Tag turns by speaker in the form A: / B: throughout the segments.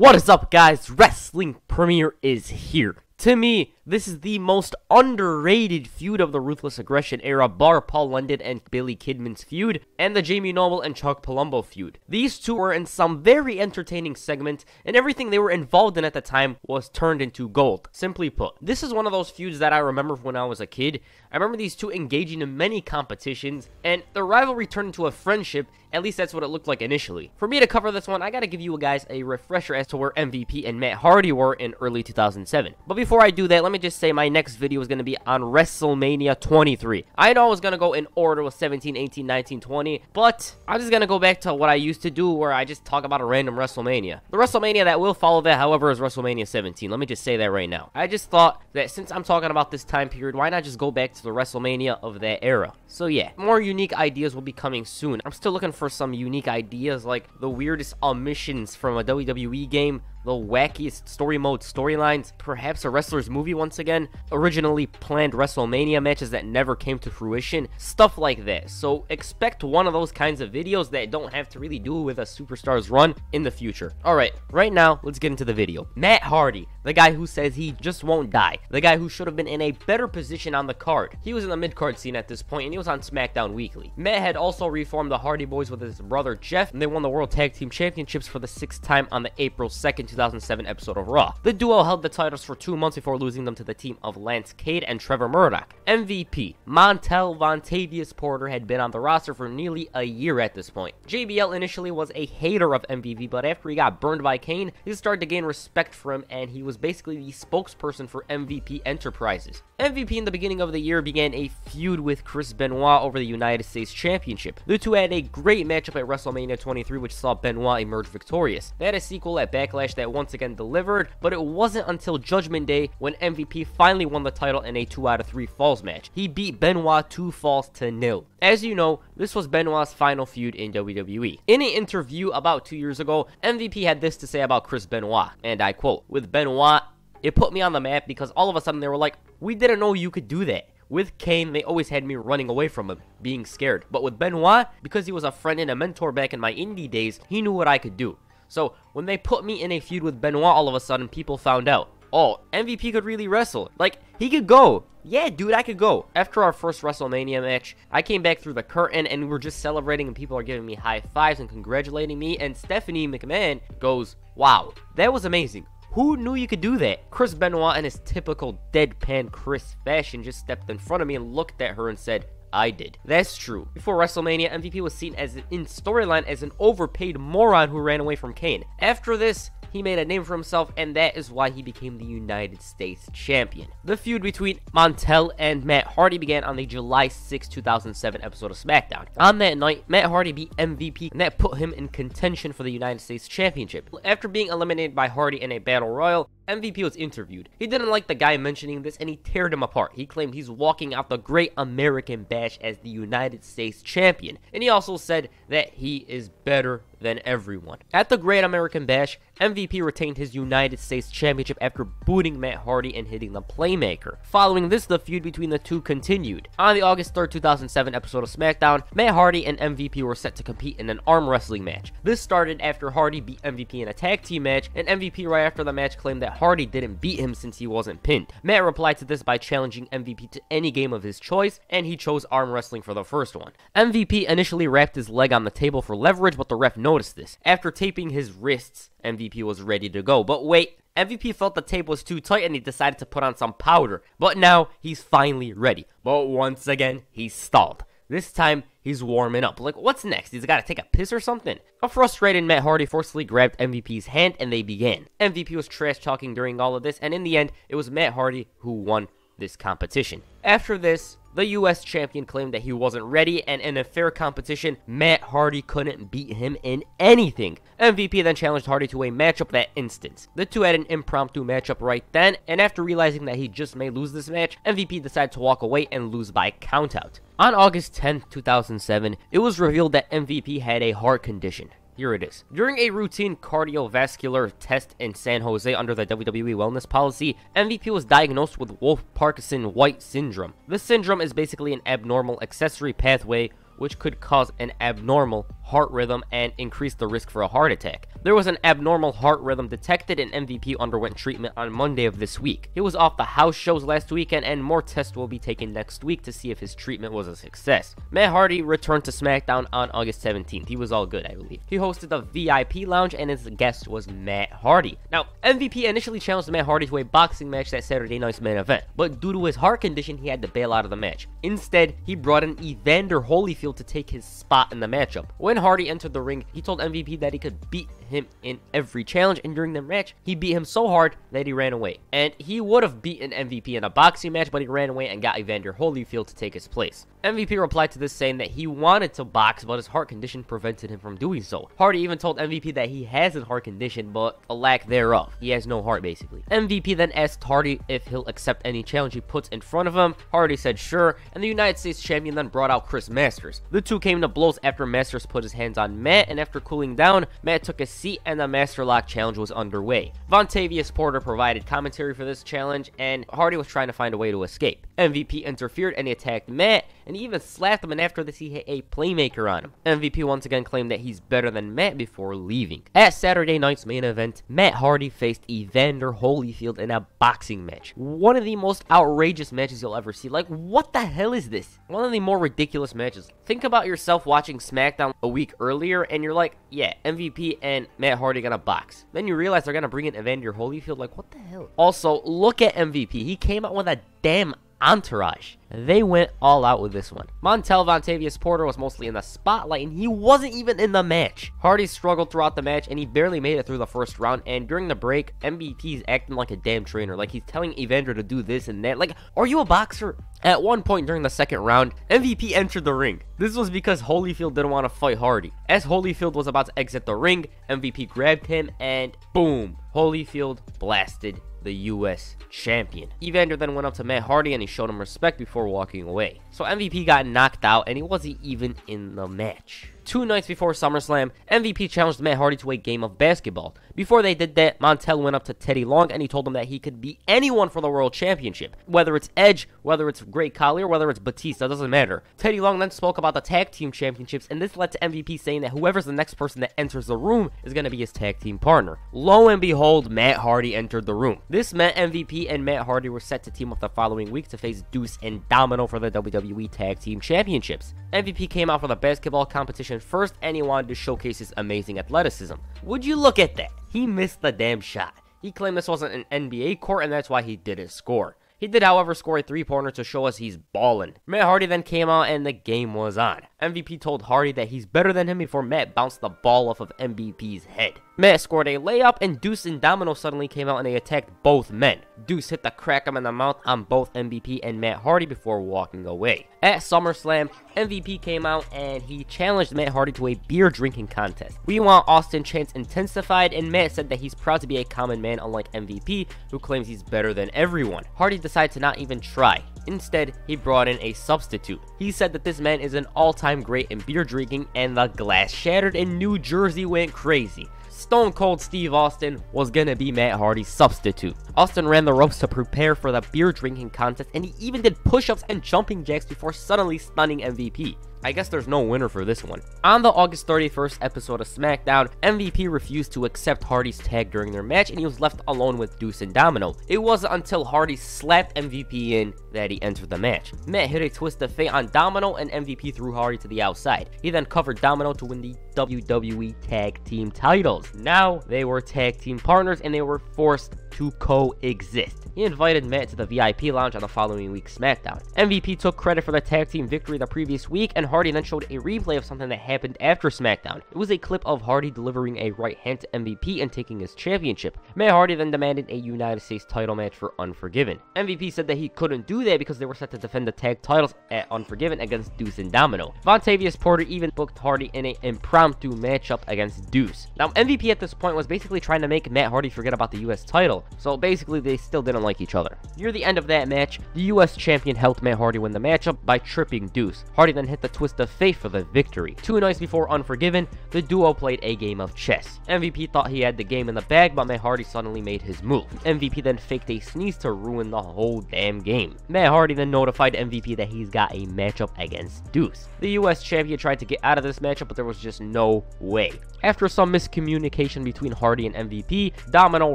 A: What is up, guys? Wrestling Premiere is here. To me, this is the most underrated feud of the Ruthless Aggression era, bar Paul London and Billy Kidman's feud, and the Jamie Noble and Chuck Palumbo feud. These two were in some very entertaining segments, and everything they were involved in at the time was turned into gold. Simply put, this is one of those feuds that I remember when I was a kid, I remember these two engaging in many competitions, and their rivalry turned into a friendship, at least that's what it looked like initially. For me to cover this one, I gotta give you guys a refresher as to where MVP and Matt Hardy were in early 2007. But before I do that, let me just say my next video is gonna be on WrestleMania 23. I know I was gonna go in order with 17, 18, 19, 20, but I'm just gonna go back to what I used to do where I just talk about a random WrestleMania. The WrestleMania that will follow that, however, is WrestleMania 17. Let me just say that right now. I just thought that since I'm talking about this time period, why not just go back to it's the WrestleMania of that era. So yeah, more unique ideas will be coming soon. I'm still looking for some unique ideas like the weirdest omissions from a WWE game the wackiest story mode storylines, perhaps a wrestler's movie once again, originally planned WrestleMania matches that never came to fruition, stuff like that. So expect one of those kinds of videos that don't have to really do with a superstar's run in the future. Alright, right now, let's get into the video. Matt Hardy, the guy who says he just won't die, the guy who should have been in a better position on the card. He was in the mid-card scene at this point, and he was on SmackDown Weekly. Matt had also reformed the Hardy Boys with his brother Jeff, and they won the World Tag Team Championships for the sixth time on the April 2nd 2007 episode of Raw. The duo held the titles for two months before losing them to the team of Lance Cade and Trevor Murdoch. MVP, Montel Vontavious Porter had been on the roster for nearly a year at this point. JBL initially was a hater of MVP, but after he got burned by Kane, he started to gain respect for him and he was basically the spokesperson for MVP Enterprises. MVP in the beginning of the year began a feud with Chris Benoit over the United States Championship. The two had a great matchup at WrestleMania 23 which saw Benoit emerge victorious. They had a sequel at Backlash that once again delivered, but it wasn't until Judgment Day when MVP finally won the title in a 2 out of 3 falls match. He beat Benoit 2 falls to nil. As you know, this was Benoit's final feud in WWE. In an interview about 2 years ago, MVP had this to say about Chris Benoit, and I quote, With Benoit, it put me on the map because all of a sudden they were like, we didn't know you could do that. With Kane, they always had me running away from him, being scared. But with Benoit, because he was a friend and a mentor back in my indie days, he knew what I could do. So when they put me in a feud with Benoit all of a sudden, people found out. Oh, MVP could really wrestle. Like, he could go. Yeah, dude, I could go. After our first WrestleMania match, I came back through the curtain and we were just celebrating and people are giving me high fives and congratulating me. And Stephanie McMahon goes, wow, that was amazing. Who knew you could do that? Chris Benoit, in his typical deadpan Chris fashion, just stepped in front of me and looked at her and said, I did. That's true. Before WrestleMania, MVP was seen as in storyline as an overpaid moron who ran away from Kane. After this, he made a name for himself, and that is why he became the United States champion. The feud between Montel and Matt Hardy began on the July 6, 2007 episode of SmackDown. On that night, Matt Hardy beat MVP, and that put him in contention for the United States Championship. After being eliminated by Hardy in a battle royal, MVP was interviewed. He didn't like the guy mentioning this, and he teared him apart. He claimed he's walking out the great American bad as the United States champion. And he also said that he is better than everyone. At the Great American Bash, MVP retained his United States Championship after booting Matt Hardy and hitting the Playmaker. Following this, the feud between the two continued. On the August 3, 2007 episode of SmackDown, Matt Hardy and MVP were set to compete in an arm wrestling match. This started after Hardy beat MVP in a tag team match, and MVP right after the match claimed that Hardy didn't beat him since he wasn't pinned. Matt replied to this by challenging MVP to any game of his choice, and he chose arm wrestling for the first one. MVP initially wrapped his leg on the table for leverage, but the ref noticed noticed this. After taping his wrists, MVP was ready to go. But wait, MVP felt the tape was too tight and he decided to put on some powder. But now he's finally ready. But once again, he's stalled. This time, he's warming up. Like, what's next? He's gotta take a piss or something? A frustrated Matt Hardy forcefully grabbed MVP's hand and they began. MVP was trash talking during all of this, and in the end, it was Matt Hardy who won this competition. After this, the US champion claimed that he wasn't ready, and in a fair competition, Matt Hardy couldn't beat him in anything. MVP then challenged Hardy to a matchup that instant. The two had an impromptu matchup right then, and after realizing that he just may lose this match, MVP decided to walk away and lose by countout. On August 10, 2007, it was revealed that MVP had a heart condition. Here it is. During a routine cardiovascular test in San Jose under the WWE wellness policy, MVP was diagnosed with Wolf Parkinson White syndrome. This syndrome is basically an abnormal accessory pathway which could cause an abnormal heart rhythm and increase the risk for a heart attack. There was an abnormal heart rhythm detected and MVP underwent treatment on Monday of this week. He was off the house shows last weekend and more tests will be taken next week to see if his treatment was a success. Matt Hardy returned to SmackDown on August 17th. He was all good, I believe. He hosted the VIP lounge and his guest was Matt Hardy. Now, MVP initially challenged Matt Hardy to a boxing match that Saturday night's main event, but due to his heart condition, he had to bail out of the match. Instead, he brought in Evander Holyfield to take his spot in the matchup. When Hardy entered the ring, he told MVP that he could beat him in every challenge, and during the match, he beat him so hard that he ran away. And he would have beaten MVP in a boxing match, but he ran away and got Evander Holyfield to take his place. MVP replied to this saying that he wanted to box, but his heart condition prevented him from doing so. Hardy even told MVP that he has a heart condition, but a lack thereof. He has no heart, basically. MVP then asked Hardy if he'll accept any challenge he puts in front of him. Hardy said sure, and the United States champion then brought out Chris Masters. The two came to blows after Masters put his hands on Matt, and after cooling down, Matt took a seat and the Master Lock challenge was underway. Vontavious Porter provided commentary for this challenge, and Hardy was trying to find a way to escape. MVP interfered and he attacked Matt, and he even slapped him, and after this, he hit a playmaker on him. MVP once again claimed that he's better than Matt before leaving. At Saturday night's main event, Matt Hardy faced Evander Holyfield in a boxing match. One of the most outrageous matches you'll ever see. Like, what the hell is this? One of the more ridiculous matches. Think about yourself watching SmackDown a week earlier, and you're like, yeah, MVP and Matt Hardy going a box. Then you realize they're going to bring in Evander Holyfield. Like, what the hell? Also, look at MVP. He came out with a damn entourage. They went all out with this one. Montel Vontavious Porter was mostly in the spotlight and he wasn't even in the match. Hardy struggled throughout the match and he barely made it through the first round and during the break, MVP's acting like a damn trainer. Like he's telling Evander to do this and that. Like, are you a boxer? At one point during the second round, MVP entered the ring. This was because Holyfield didn't want to fight Hardy. As Holyfield was about to exit the ring, MVP grabbed him and boom, Holyfield blasted the US champion. Evander then went up to Matt Hardy and he showed him respect before walking away. So MVP got knocked out and he wasn't even in the match two nights before SummerSlam, MVP challenged Matt Hardy to a game of basketball. Before they did that, Montel went up to Teddy Long and he told him that he could beat anyone for the World Championship. Whether it's Edge, whether it's Great or whether it's Batista, doesn't matter. Teddy Long then spoke about the Tag Team Championships, and this led to MVP saying that whoever's the next person that enters the room is going to be his tag team partner. Lo and behold, Matt Hardy entered the room. This meant MVP and Matt Hardy were set to team up the following week to face Deuce and Domino for the WWE Tag Team Championships. MVP came out for the basketball competition first and he wanted to showcase his amazing athleticism. Would you look at that? He missed the damn shot. He claimed this wasn't an NBA court and that's why he didn't score. He did, however, score a three pointer to show us he's ballin'. Matt Hardy then came out and the game was on. MVP told Hardy that he's better than him before Matt bounced the ball off of MVP's head. Matt scored a layup, and Deuce and Domino suddenly came out and they attacked both men. Deuce hit the crack him in the mouth on both MVP and Matt Hardy before walking away. At SummerSlam, MVP came out and he challenged Matt Hardy to a beer drinking contest. We want Austin Chance intensified, and Matt said that he's proud to be a common man, unlike MVP, who claims he's better than everyone. Hardy decided to not even try. Instead, he brought in a substitute. He said that this man is an all-time great in beer drinking, and the glass shattered and New Jersey went crazy. Stone Cold Steve Austin was gonna be Matt Hardy's substitute. Austin ran the ropes to prepare for the beer drinking contest and he even did push-ups and jumping jacks before suddenly stunning MVP. I guess there's no winner for this one. On the August 31st episode of SmackDown, MVP refused to accept Hardy's tag during their match and he was left alone with Deuce and Domino. It wasn't until Hardy slapped MVP in that he entered the match. Matt hit a twist of fate on Domino and MVP threw Hardy to the outside. He then covered Domino to win the WWE tag team titles. Now they were tag team partners and they were forced to coexist. He invited Matt to the VIP lounge on the following week's SmackDown. MVP took credit for the tag team victory the previous week, and Hardy then showed a replay of something that happened after SmackDown. It was a clip of Hardy delivering a right hand to MVP and taking his championship. Matt Hardy then demanded a United States title match for Unforgiven. MVP said that he couldn't do that because they were set to defend the tag titles at Unforgiven against Deuce and Domino. Vontavious Porter even booked Hardy in an impressive impromptu matchup against Deuce. Now, MVP at this point was basically trying to make Matt Hardy forget about the US title, so basically they still didn't like each other. Near the end of that match, the US champion helped Matt Hardy win the matchup by tripping Deuce. Hardy then hit the twist of fate for the victory. Two nights before Unforgiven, the duo played a game of chess. MVP thought he had the game in the bag, but Matt Hardy suddenly made his move. MVP then faked a sneeze to ruin the whole damn game. Matt Hardy then notified MVP that he's got a matchup against Deuce. The US champion tried to get out of this matchup, but there was just no way. After some miscommunication between Hardy and MVP, Domino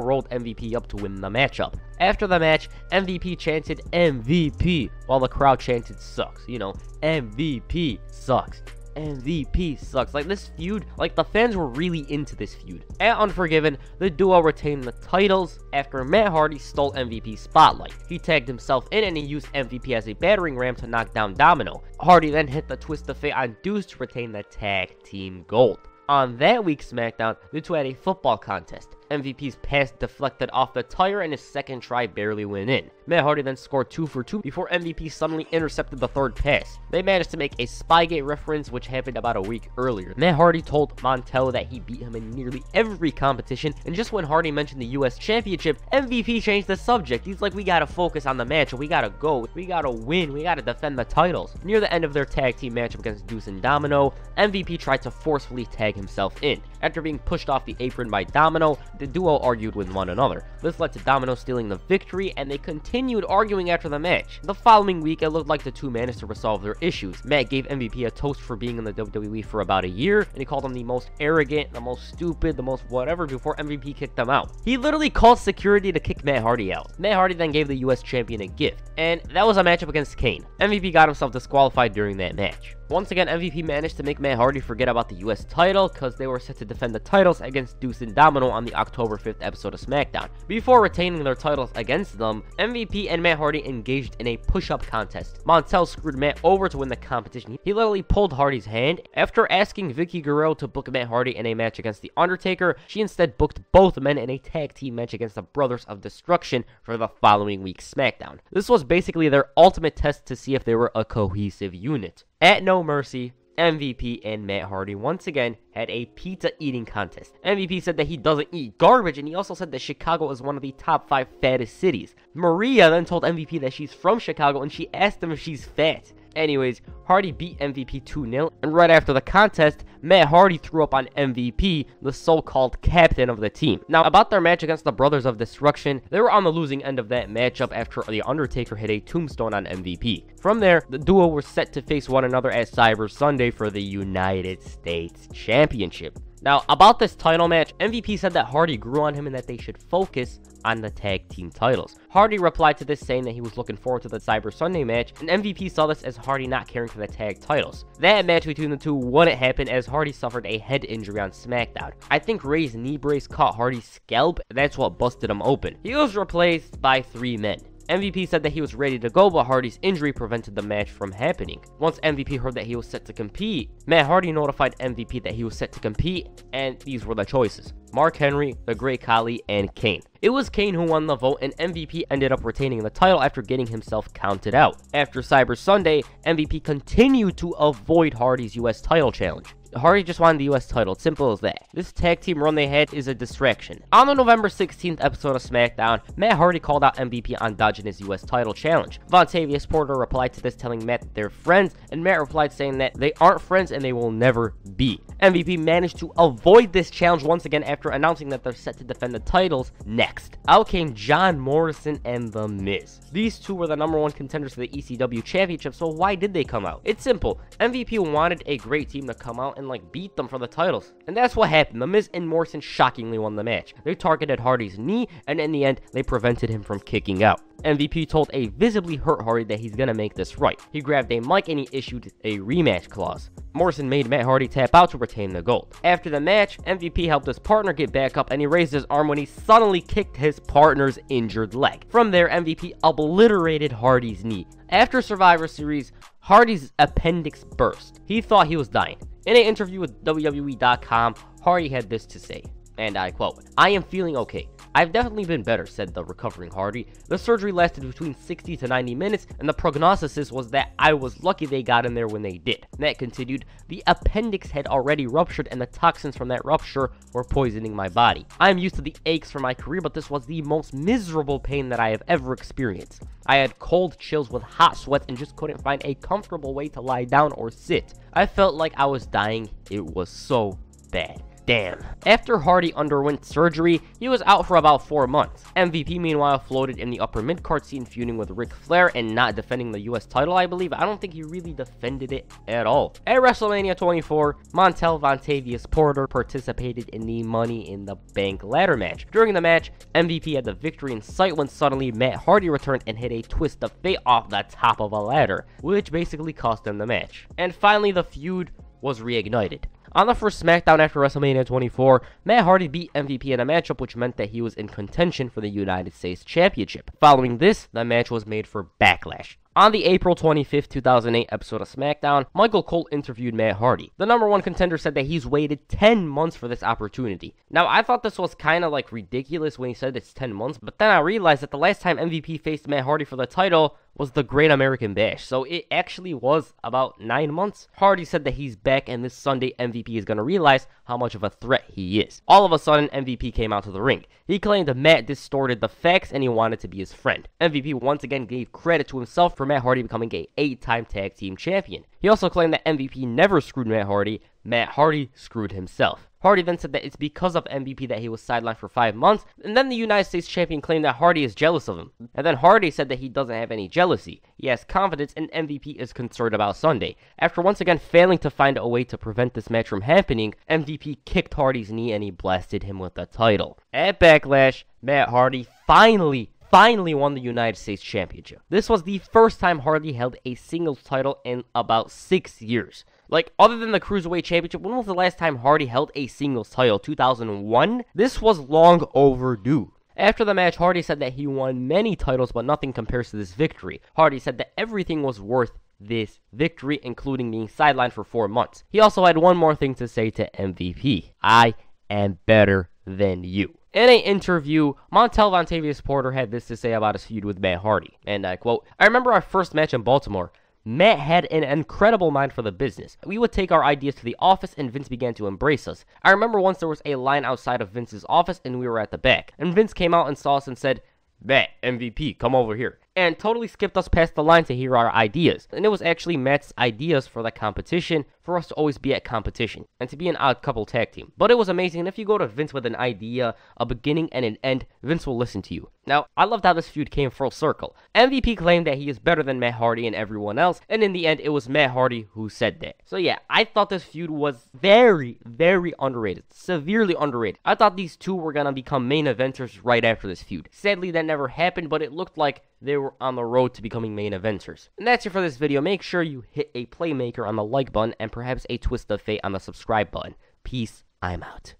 A: rolled MVP up to win the matchup. After the match, MVP chanted MVP, while the crowd chanted sucks. You know, MVP sucks. MVP sucks. Like, this feud, like, the fans were really into this feud. At Unforgiven, the duo retained the titles after Matt Hardy stole MVP spotlight. He tagged himself in and he used MVP as a battering ram to knock down Domino. Hardy then hit the twist of fate on Deuce to retain the tag team gold. On that week's SmackDown, the two had a football contest. MVP's pass deflected off the tire and his second try barely went in. Matt Hardy then scored 2 for 2 before MVP suddenly intercepted the third pass. They managed to make a Spygate reference which happened about a week earlier. Matt Hardy told Montel that he beat him in nearly every competition and just when Hardy mentioned the US Championship, MVP changed the subject. He's like, we gotta focus on the match, and we gotta go, we gotta win, we gotta defend the titles. Near the end of their tag team matchup against Deuce and Domino, MVP tried to forcefully tag himself in. After being pushed off the apron by Domino, the duo argued with one another. This led to Domino stealing the victory, and they continued arguing after the match. The following week, it looked like the two managed to resolve their issues. Matt gave MVP a toast for being in the WWE for about a year, and he called him the most arrogant, the most stupid, the most whatever before MVP kicked him out. He literally called security to kick Matt Hardy out. Matt Hardy then gave the US champion a gift, and that was a matchup against Kane. MVP got himself disqualified during that match. Once again, MVP managed to make Matt Hardy forget about the US title because they were set to defend the titles against Deuce and Domino on the October 5th episode of SmackDown. Before retaining their titles against them, MVP and Matt Hardy engaged in a push-up contest. Montel screwed Matt over to win the competition. He literally pulled Hardy's hand. After asking Vicky Guerrero to book Matt Hardy in a match against The Undertaker, she instead booked both men in a tag team match against the Brothers of Destruction for the following week's SmackDown. This was basically their ultimate test to see if they were a cohesive unit. At No Mercy, MVP and Matt Hardy once again had a pizza eating contest. MVP said that he doesn't eat garbage, and he also said that Chicago is one of the top 5 fattest cities. Maria then told MVP that she's from Chicago and she asked him if she's fat. Anyways, Hardy beat MVP 2-0, and right after the contest, Matt Hardy threw up on MVP, the so-called captain of the team. Now, about their match against the Brothers of Destruction, they were on the losing end of that matchup after The Undertaker hit a tombstone on MVP. From there, the duo were set to face one another at Cyber Sunday for the United States Championship. Now, about this title match, MVP said that Hardy grew on him and that they should focus on the tag team titles. Hardy replied to this saying that he was looking forward to the Cyber Sunday match, and MVP saw this as Hardy not caring for the tag titles. That match between the two wouldn't happen as Hardy suffered a head injury on SmackDown. I think Ray's knee brace caught Hardy's scalp, and that's what busted him open. He was replaced by three men. MVP said that he was ready to go, but Hardy's injury prevented the match from happening. Once MVP heard that he was set to compete, Matt Hardy notified MVP that he was set to compete, and these were the choices. Mark Henry, The Great Khali, and Kane. It was Kane who won the vote, and MVP ended up retaining the title after getting himself counted out. After Cyber Sunday, MVP continued to avoid Hardy's US title challenge. Hardy just wanted the US title, simple as that. This tag team run they had is a distraction. On the November 16th episode of SmackDown, Matt Hardy called out MVP on dodging his US title challenge. Vontavious Porter replied to this telling Matt that they're friends, and Matt replied saying that they aren't friends and they will never be. MVP managed to avoid this challenge once again after announcing that they're set to defend the titles next. Out came John Morrison and The Miz. These two were the number one contenders for the ECW championship, so why did they come out? It's simple. MVP wanted a great team to come out and and like beat them for the titles. And that's what happened. The Miz and Morrison shockingly won the match. They targeted Hardy's knee, and in the end, they prevented him from kicking out. MVP told a visibly hurt Hardy that he's gonna make this right. He grabbed a mic and he issued a rematch clause. Morrison made Matt Hardy tap out to retain the gold. After the match, MVP helped his partner get back up and he raised his arm when he suddenly kicked his partner's injured leg. From there, MVP obliterated Hardy's knee. After Survivor Series, Hardy's appendix burst. He thought he was dying. In an interview with WWE.com, Hardy had this to say, and I quote, I am feeling okay. I've definitely been better, said the recovering Hardy. The surgery lasted between 60 to 90 minutes, and the prognosis was that I was lucky they got in there when they did. Matt continued, The appendix had already ruptured, and the toxins from that rupture were poisoning my body. I'm used to the aches from my career, but this was the most miserable pain that I have ever experienced. I had cold chills with hot sweats and just couldn't find a comfortable way to lie down or sit. I felt like I was dying. It was so bad. Damn. After Hardy underwent surgery, he was out for about 4 months. MVP meanwhile floated in the upper mid-card scene feuding with Ric Flair and not defending the US title I believe, I don't think he really defended it at all. At WrestleMania 24, Montel Vontavious Porter participated in the Money in the Bank ladder match. During the match, MVP had the victory in sight when suddenly Matt Hardy returned and hit a twist of fate off the top of a ladder, which basically cost him the match. And finally the feud was reignited. On the first SmackDown after WrestleMania 24, Matt Hardy beat MVP in a matchup which meant that he was in contention for the United States Championship. Following this, the match was made for Backlash. On the April 25, 2008 episode of SmackDown, Michael Cole interviewed Matt Hardy. The number one contender said that he's waited 10 months for this opportunity. Now, I thought this was kind of like ridiculous when he said it's 10 months, but then I realized that the last time MVP faced Matt Hardy for the title, was the Great American Bash. So it actually was about nine months. Hardy said that he's back and this Sunday MVP is going to realize how much of a threat he is. All of a sudden, MVP came out to the ring. He claimed that Matt distorted the facts and he wanted to be his friend. MVP once again gave credit to himself for Matt Hardy becoming a 8-time tag team champion. He also claimed that MVP never screwed Matt Hardy, Matt Hardy screwed himself. Hardy then said that it's because of MVP that he was sidelined for five months, and then the United States champion claimed that Hardy is jealous of him. And then Hardy said that he doesn't have any jealousy. He has confidence, and MVP is concerned about Sunday. After once again failing to find a way to prevent this match from happening, MVP kicked Hardy's knee and he blasted him with the title. At Backlash, Matt Hardy finally finally won the United States Championship. This was the first time Hardy held a singles title in about six years. Like, other than the Cruiserweight Championship, when was the last time Hardy held a singles title? 2001? This was long overdue. After the match, Hardy said that he won many titles, but nothing compares to this victory. Hardy said that everything was worth this victory, including being sidelined for four months. He also had one more thing to say to MVP I am better than you. In an interview, Montel Vontavious Porter had this to say about his feud with Matt Hardy, and I uh, quote, I remember our first match in Baltimore. Matt had an incredible mind for the business. We would take our ideas to the office and Vince began to embrace us. I remember once there was a line outside of Vince's office and we were at the back. And Vince came out and saw us and said, Matt, MVP, come over here and totally skipped us past the line to hear our ideas. And it was actually Matt's ideas for that competition for us to always be at competition and to be an odd couple tag team. But it was amazing. And if you go to Vince with an idea, a beginning and an end, Vince will listen to you. Now, I loved how this feud came full circle. MVP claimed that he is better than Matt Hardy and everyone else, and in the end, it was Matt Hardy who said that. So yeah, I thought this feud was very, very underrated, severely underrated. I thought these two were gonna become main eventers right after this feud. Sadly, that never happened, but it looked like they were on the road to becoming main eventers. And that's it for this video. Make sure you hit a playmaker on the like button and perhaps a twist of fate on the subscribe button. Peace, I'm out.